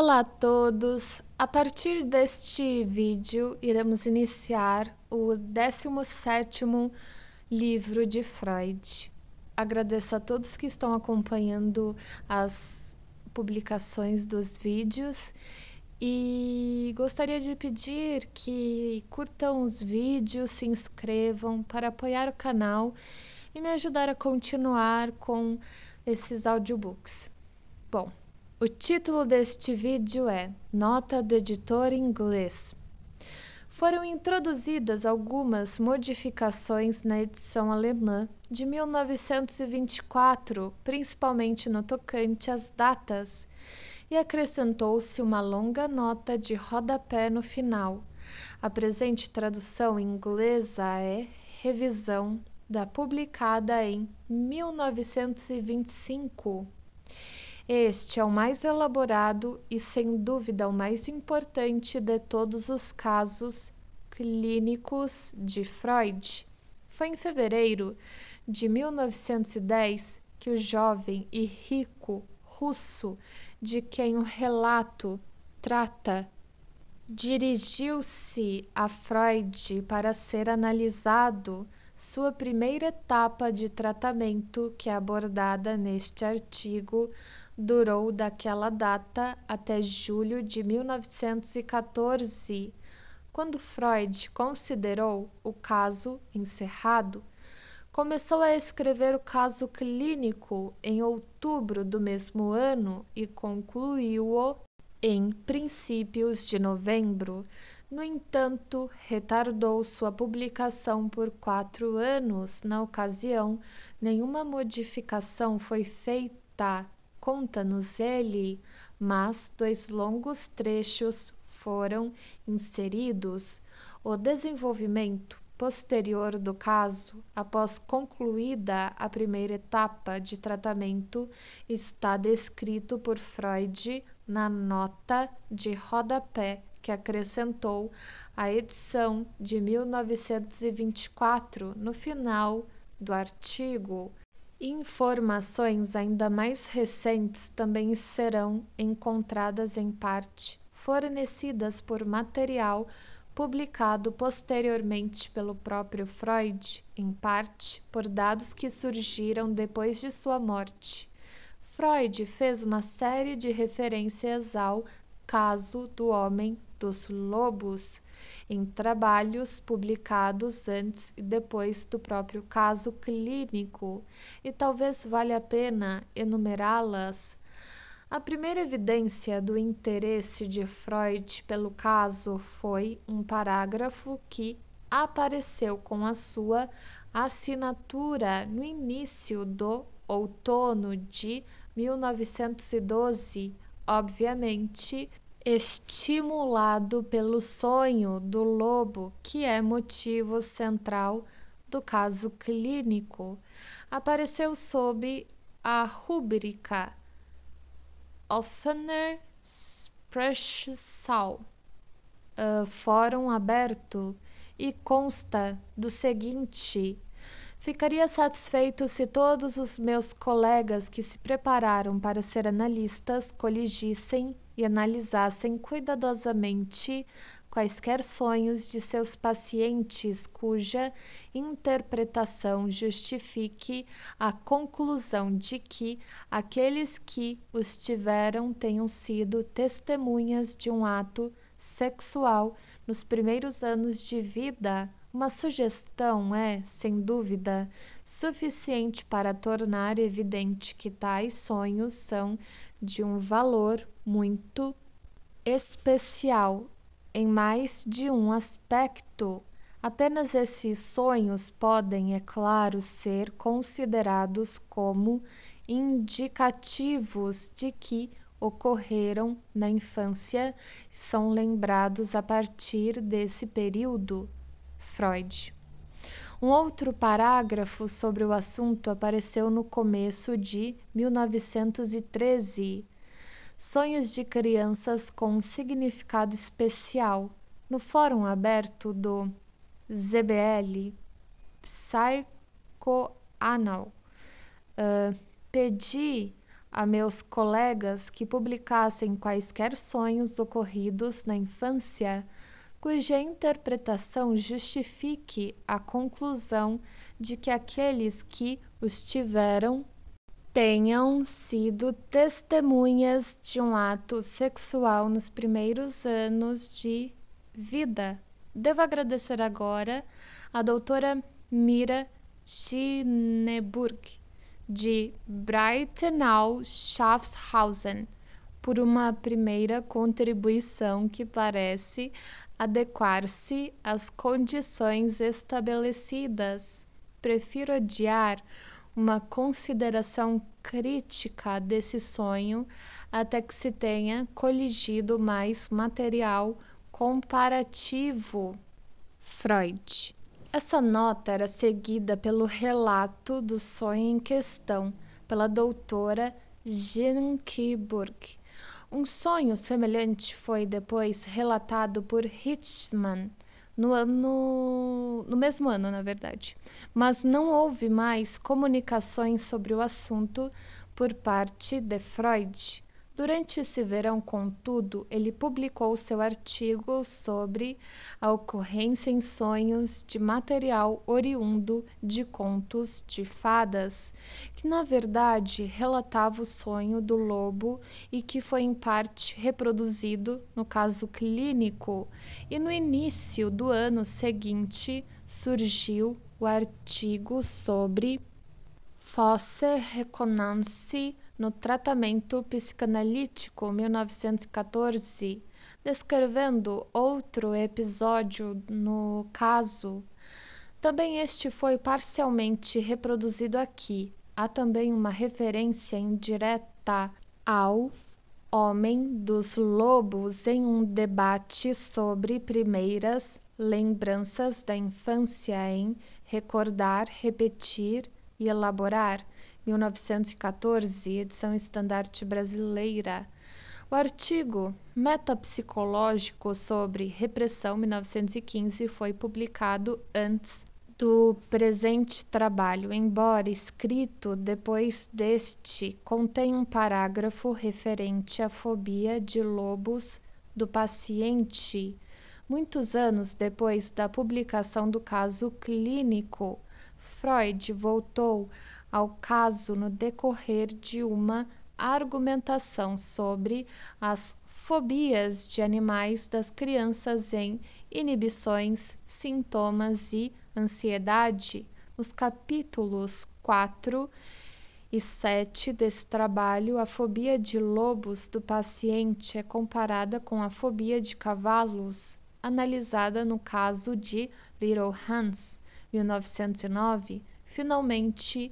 Olá a todos! A partir deste vídeo, iremos iniciar o 17º livro de Freud. Agradeço a todos que estão acompanhando as publicações dos vídeos e gostaria de pedir que curtam os vídeos, se inscrevam para apoiar o canal e me ajudar a continuar com esses audiobooks. Bom, o título deste vídeo é Nota do Editor Inglês. Foram introduzidas algumas modificações na edição alemã de 1924, principalmente no tocante às datas, e acrescentou-se uma longa nota de rodapé no final. A presente tradução inglesa é Revisão, da publicada em 1925. Este é o mais elaborado e, sem dúvida, o mais importante de todos os casos clínicos de Freud. Foi em fevereiro de 1910 que o jovem e rico russo, de quem o relato trata, dirigiu-se a Freud para ser analisado sua primeira etapa de tratamento, que é abordada neste artigo durou daquela data até julho de 1914, quando Freud considerou o caso encerrado. Começou a escrever o caso clínico em outubro do mesmo ano e concluiu-o em princípios de novembro. No entanto, retardou sua publicação por quatro anos. Na ocasião, nenhuma modificação foi feita conta-nos ele, mas dois longos trechos foram inseridos. O desenvolvimento posterior do caso, após concluída a primeira etapa de tratamento, está descrito por Freud na nota de rodapé que acrescentou a edição de 1924, no final do artigo Informações ainda mais recentes também serão encontradas em parte fornecidas por material publicado posteriormente pelo próprio Freud, em parte por dados que surgiram depois de sua morte. Freud fez uma série de referências ao caso do homem dos lobos em trabalhos publicados antes e depois do próprio caso clínico, e talvez valha a pena enumerá-las. A primeira evidência do interesse de Freud pelo caso foi um parágrafo que apareceu com a sua assinatura no início do outono de 1912, obviamente estimulado pelo sonho do lobo, que é motivo central do caso clínico, apareceu sob a rubrica Offener Sprechsal, uh, ah, Fórum Aberto, e consta do seguinte. Ficaria satisfeito se todos os meus colegas que se prepararam para ser analistas coligissem e analisassem cuidadosamente quaisquer sonhos de seus pacientes cuja interpretação justifique a conclusão de que aqueles que os tiveram tenham sido testemunhas de um ato sexual nos primeiros anos de vida. Uma sugestão é, sem dúvida, suficiente para tornar evidente que tais sonhos são de um valor muito especial em mais de um aspecto. Apenas esses sonhos podem, é claro, ser considerados como indicativos de que ocorreram na infância, são lembrados a partir desse período. Freud. Um outro parágrafo sobre o assunto apareceu no começo de 1913. Sonhos de crianças com um significado especial, no fórum aberto do ZBL Psychoanal. Uh, pedi a meus colegas que publicassem quaisquer sonhos ocorridos na infância cuja interpretação justifique a conclusão de que aqueles que os tiveram tenham sido testemunhas de um ato sexual nos primeiros anos de vida. Devo agradecer agora à doutora Mira Schneeburg, de Breitenau Schaffhausen, por uma primeira contribuição que parece adequar-se às condições estabelecidas. Prefiro adiar uma consideração crítica desse sonho até que se tenha coligido mais material comparativo. Freud. Essa nota era seguida pelo relato do sonho em questão pela doutora Jenkieburg um sonho semelhante foi depois relatado por Hitchman no, no mesmo ano, na verdade, mas não houve mais comunicações sobre o assunto por parte de Freud Durante esse verão, contudo, ele publicou seu artigo sobre a ocorrência em sonhos de material oriundo de contos de fadas, que na verdade relatava o sonho do lobo e que foi em parte reproduzido no caso clínico. E no início do ano seguinte surgiu o artigo sobre Fosse reconance no tratamento psicanalítico 1914, descrevendo outro episódio no caso. Também este foi parcialmente reproduzido aqui. Há também uma referência indireta ao Homem dos Lobos em um debate sobre primeiras lembranças da infância em recordar, repetir e Elaborar, 1914, edição estandarte brasileira. O artigo Metapsicológico sobre Repressão 1915 foi publicado antes do presente trabalho, embora escrito depois deste, contém um parágrafo referente à fobia de lobos do paciente. Muitos anos depois da publicação do caso clínico, freud voltou ao caso no decorrer de uma argumentação sobre as fobias de animais das crianças em inibições sintomas e ansiedade nos capítulos 4 e 7 desse trabalho, a fobia de lobos do paciente é comparada com a fobia de cavalos, analisada no caso de Little Hans, 1909, finalmente,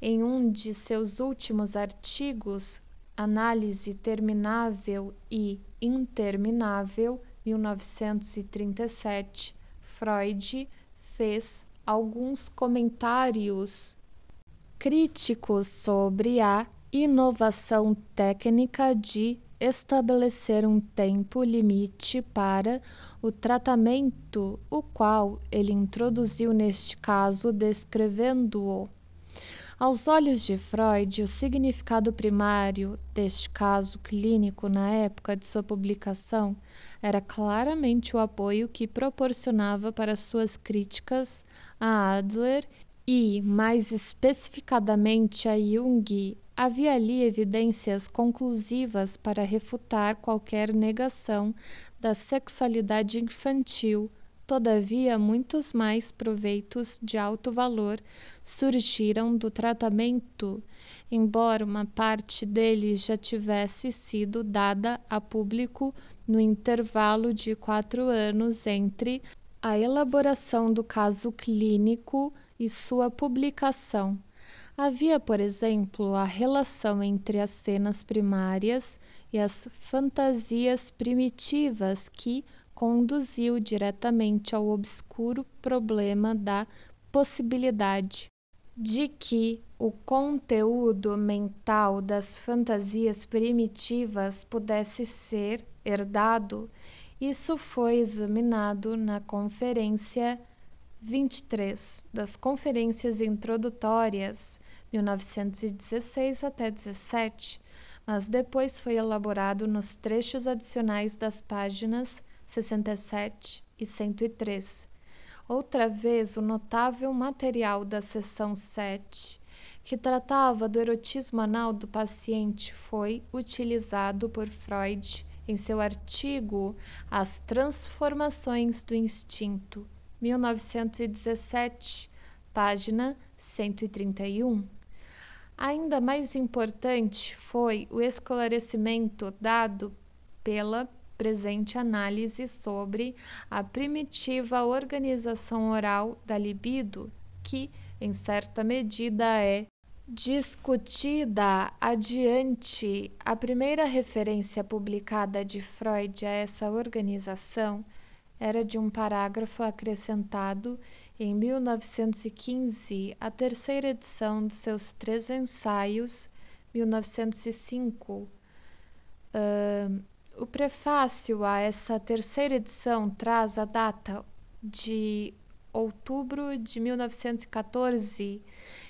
em um de seus últimos artigos, Análise Terminável e Interminável, 1937, Freud fez alguns comentários críticos sobre a inovação técnica de estabelecer um tempo limite para o tratamento, o qual ele introduziu neste caso, descrevendo-o. Aos olhos de Freud, o significado primário deste caso clínico na época de sua publicação era claramente o apoio que proporcionava para suas críticas a Adler e, mais especificadamente, a Jung havia ali evidências conclusivas para refutar qualquer negação da sexualidade infantil. Todavia, muitos mais proveitos de alto valor surgiram do tratamento, embora uma parte deles já tivesse sido dada a público no intervalo de quatro anos entre a elaboração do caso clínico e sua publicação. Havia, por exemplo, a relação entre as cenas primárias e as fantasias primitivas que conduziu diretamente ao obscuro problema da possibilidade de que o conteúdo mental das fantasias primitivas pudesse ser herdado. Isso foi examinado na Conferência 23 das Conferências Introdutórias 1916 até 17, mas depois foi elaborado nos trechos adicionais das páginas 67 e 103. Outra vez, o notável material da seção 7, que tratava do erotismo anal do paciente, foi utilizado por Freud em seu artigo As Transformações do Instinto, 1917, página 131 ainda mais importante foi o esclarecimento dado pela presente análise sobre a primitiva organização oral da libido, que, em certa medida, é discutida adiante. A primeira referência publicada de Freud a essa organização era de um parágrafo acrescentado em 1915 à terceira edição de seus três ensaios, 1905. Uh, ah, o prefácio a essa terceira edição traz a data de outubro de 1914,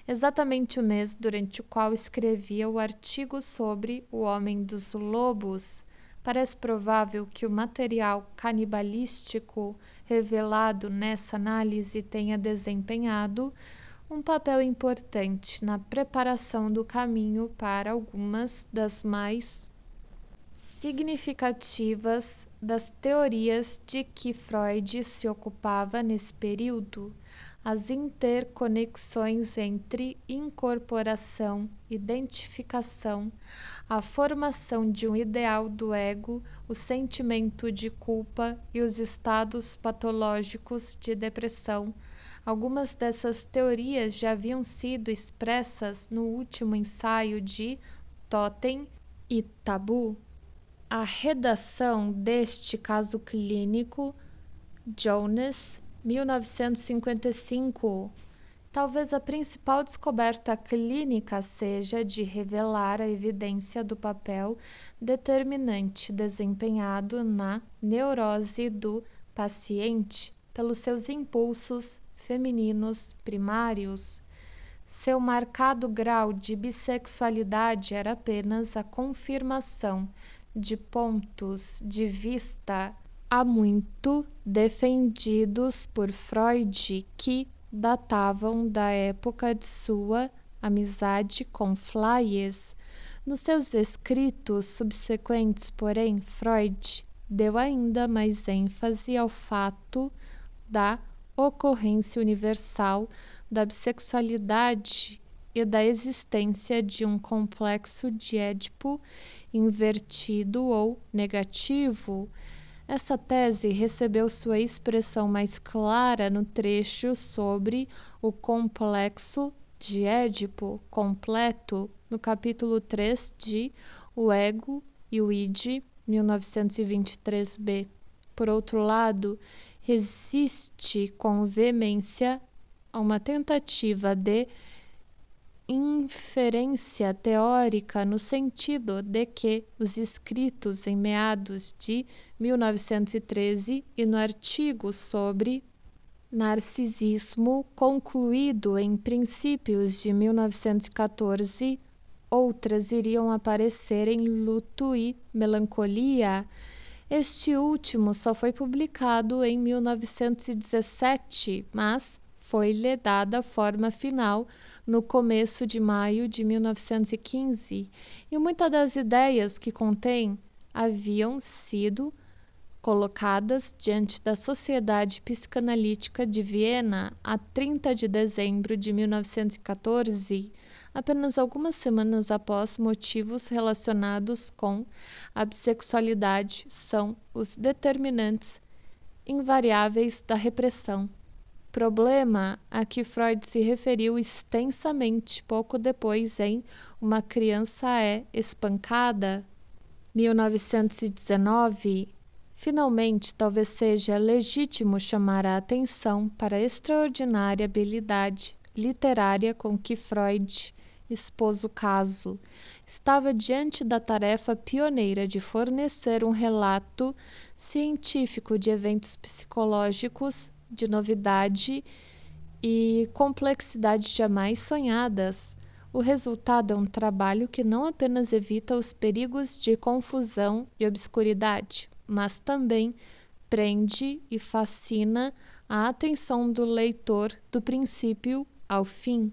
exatamente o mês durante o qual escrevia o artigo sobre O Homem dos Lobos, parece provável que o material canibalístico revelado nessa análise tenha desempenhado um papel importante na preparação do caminho para algumas das mais significativas das teorias de que Freud se ocupava nesse período as interconexões entre incorporação, identificação, a formação de um ideal do ego, o sentimento de culpa e os estados patológicos de depressão. Algumas dessas teorias já haviam sido expressas no último ensaio de Totem e Tabu. A redação deste caso clínico, Jones 1955, talvez a principal descoberta clínica seja de revelar a evidência do papel determinante desempenhado na neurose do paciente pelos seus impulsos femininos primários. Seu marcado grau de bissexualidade era apenas a confirmação de pontos de vista há muito defendidos por Freud que datavam da época de sua amizade com Flaes. Nos seus escritos subsequentes, porém, Freud deu ainda mais ênfase ao fato da ocorrência universal da bissexualidade e da existência de um complexo de Édipo invertido ou negativo essa tese recebeu sua expressão mais clara no trecho sobre o complexo de Édipo completo, no capítulo 3 de O Ego e o Id, 1923b. Por outro lado, resiste com veemência a uma tentativa de inferência teórica no sentido de que os escritos em meados de 1913 e no artigo sobre narcisismo, concluído em princípios de 1914, outras iriam aparecer em Luto e Melancolia. Este último só foi publicado em 1917, mas foi-lhe dada forma final no começo de maio de 1915, e muitas das ideias que contém haviam sido colocadas diante da Sociedade Psicanalítica de Viena a 30 de dezembro de 1914, apenas algumas semanas após motivos relacionados com a bissexualidade são os determinantes invariáveis da repressão problema a que Freud se referiu extensamente pouco depois em Uma Criança é Espancada, 1919, finalmente talvez seja legítimo chamar a atenção para a extraordinária habilidade literária com que Freud expôs o caso. Estava diante da tarefa pioneira de fornecer um relato científico de eventos psicológicos de novidade e complexidade jamais sonhadas. O resultado é um trabalho que não apenas evita os perigos de confusão e obscuridade, mas também prende e fascina a atenção do leitor do princípio ao fim.